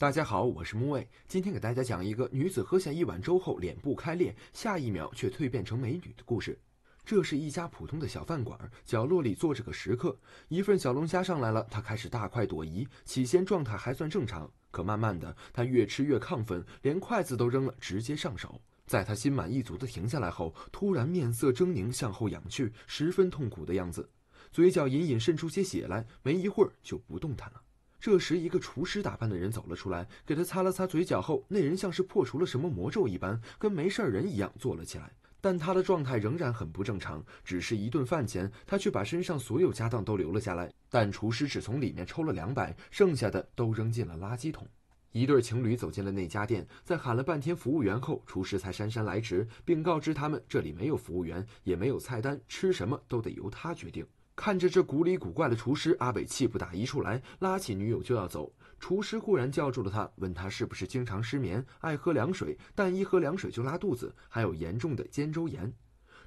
大家好，我是木卫，今天给大家讲一个女子喝下一碗粥后脸部开裂，下一秒却蜕变成美女的故事。这是一家普通的小饭馆，角落里坐着个食客，一份小龙虾上来了，他开始大快朵颐。起先状态还算正常，可慢慢的，他越吃越亢奋，连筷子都扔了，直接上手。在他心满意足的停下来后，突然面色狰狞，向后仰去，十分痛苦的样子，嘴角隐隐渗出些血来，没一会儿就不动弹了。这时，一个厨师打扮的人走了出来，给他擦了擦嘴角后，那人像是破除了什么魔咒一般，跟没事人一样坐了起来。但他的状态仍然很不正常，只是一顿饭钱，他却把身上所有家当都留了下来。但厨师只从里面抽了两百，剩下的都扔进了垃圾桶。一对情侣走进了那家店，在喊了半天服务员后，厨师才姗姗来迟，并告知他们这里没有服务员，也没有菜单，吃什么都得由他决定。看着这古里古怪的厨师，阿伟气不打一处来，拉起女友就要走。厨师忽然叫住了他，问他是不是经常失眠，爱喝凉水，但一喝凉水就拉肚子，还有严重的肩周炎。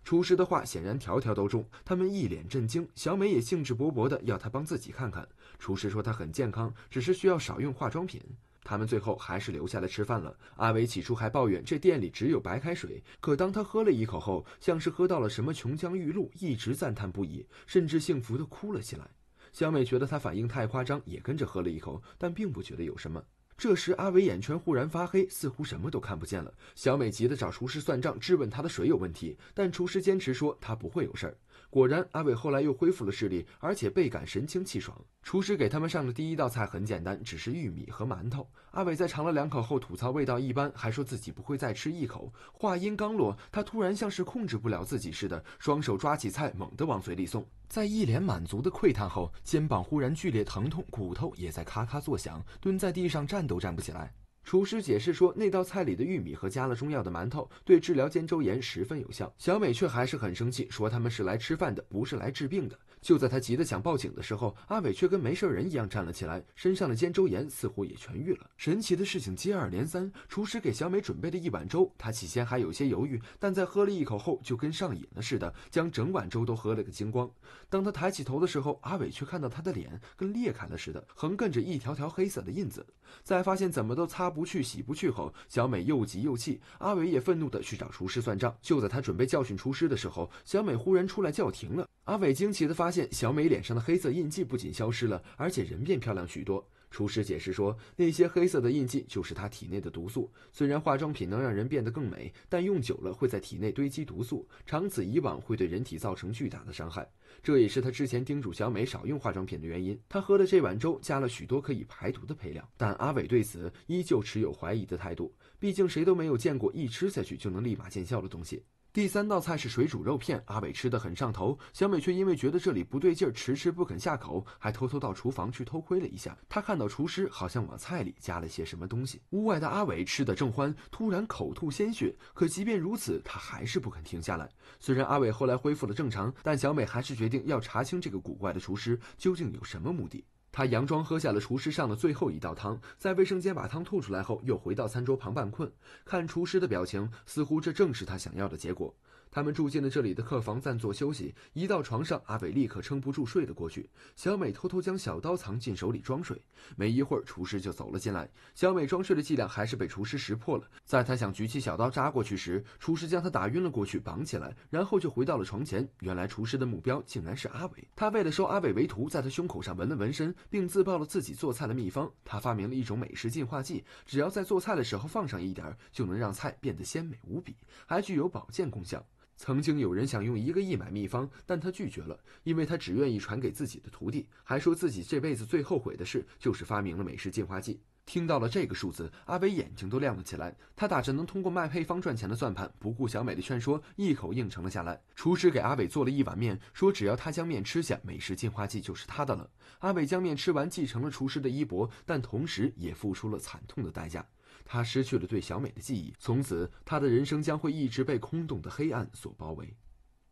厨师的话显然条条都中，他们一脸震惊，小美也兴致勃勃的要他帮自己看看。厨师说他很健康，只是需要少用化妆品。他们最后还是留下来吃饭了。阿伟起初还抱怨这店里只有白开水，可当他喝了一口后，像是喝到了什么琼浆玉露，一直赞叹不已，甚至幸福的哭了起来。小美觉得他反应太夸张，也跟着喝了一口，但并不觉得有什么。这时，阿伟眼圈忽然发黑，似乎什么都看不见了。小美急得找厨师算账，质问他的水有问题，但厨师坚持说他不会有事儿。果然，阿伟后来又恢复了视力，而且倍感神清气爽。厨师给他们上的第一道菜很简单，只是玉米和馒头。阿伟在尝了两口后，吐槽味道一般，还说自己不会再吃一口。话音刚落，他突然像是控制不了自己似的，双手抓起菜，猛地往嘴里送。在一脸满足的喟叹后，肩膀忽然剧烈疼痛，骨头也在咔咔作响。蹲在地上站。都站不起来。厨师解释说，那道菜里的玉米和加了中药的馒头对治疗肩周炎十分有效。小美却还是很生气，说他们是来吃饭的，不是来治病的。就在他急得想报警的时候，阿伟却跟没事人一样站了起来，身上的肩周炎似乎也痊愈了。神奇的事情接二连三，厨师给小美准备了一碗粥，她起先还有些犹豫，但在喝了一口后就跟上瘾了似的，将整碗粥都喝了个精光。当她抬起头的时候，阿伟却看到她的脸跟裂开了似的，横亘着一条条黑色的印子。在发现怎么都擦不去、洗不去后，小美又急又气，阿伟也愤怒地去找厨师算账。就在他准备教训厨师的时候，小美忽然出来叫停了。阿伟惊奇地发现，小美脸上的黑色印记不仅消失了，而且人变漂亮许多。厨师解释说，那些黑色的印记就是她体内的毒素。虽然化妆品能让人变得更美，但用久了会在体内堆积毒素，长此以往会对人体造成巨大的伤害。这也是他之前叮嘱小美少用化妆品的原因。他喝的这碗粥加了许多可以排毒的配料，但阿伟对此依旧持有怀疑的态度。毕竟，谁都没有见过一吃下去就能立马见效的东西。第三道菜是水煮肉片，阿伟吃的很上头，小美却因为觉得这里不对劲儿，迟迟不肯下口，还偷偷到厨房去偷窥了一下。她看到厨师好像往菜里加了些什么东西。屋外的阿伟吃的正欢，突然口吐鲜血，可即便如此，他还是不肯停下来。虽然阿伟后来恢复了正常，但小美还是决定要查清这个古怪的厨师究竟有什么目的。他佯装喝下了厨师上的最后一道汤，在卫生间把汤吐出来后，又回到餐桌旁扮困。看厨师的表情，似乎这正是他想要的结果。他们住进了这里的客房，暂作休息。一到床上，阿伟立刻撑不住睡了过去。小美偷偷将小刀藏进手里装睡，没一会儿，厨师就走了进来。小美装睡的伎俩还是被厨师识破了。在他想举起小刀扎过去时，厨师将他打晕了过去，绑起来，然后就回到了床前。原来厨师的目标竟然是阿伟。他为了收阿伟为徒，在他胸口上纹了纹身。并自曝了自己做菜的秘方。他发明了一种美食净化剂，只要在做菜的时候放上一点，就能让菜变得鲜美无比，还具有保健功效。曾经有人想用一个亿买秘方，但他拒绝了，因为他只愿意传给自己的徒弟，还说自己这辈子最后悔的事就是发明了美食净化剂。听到了这个数字，阿伟眼睛都亮了起来。他打着能通过卖配方赚钱的算盘，不顾小美的劝说，一口应承了下来。厨师给阿伟做了一碗面，说只要他将面吃下，美食净化剂就是他的了。阿伟将面吃完，继承了厨师的衣钵，但同时也付出了惨痛的代价。他失去了对小美的记忆，从此他的人生将会一直被空洞的黑暗所包围。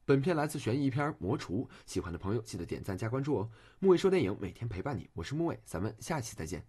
本片来自悬疑片《魔厨》，喜欢的朋友记得点赞加关注哦。木卫说电影每天陪伴你，我是木卫，咱们下期再见。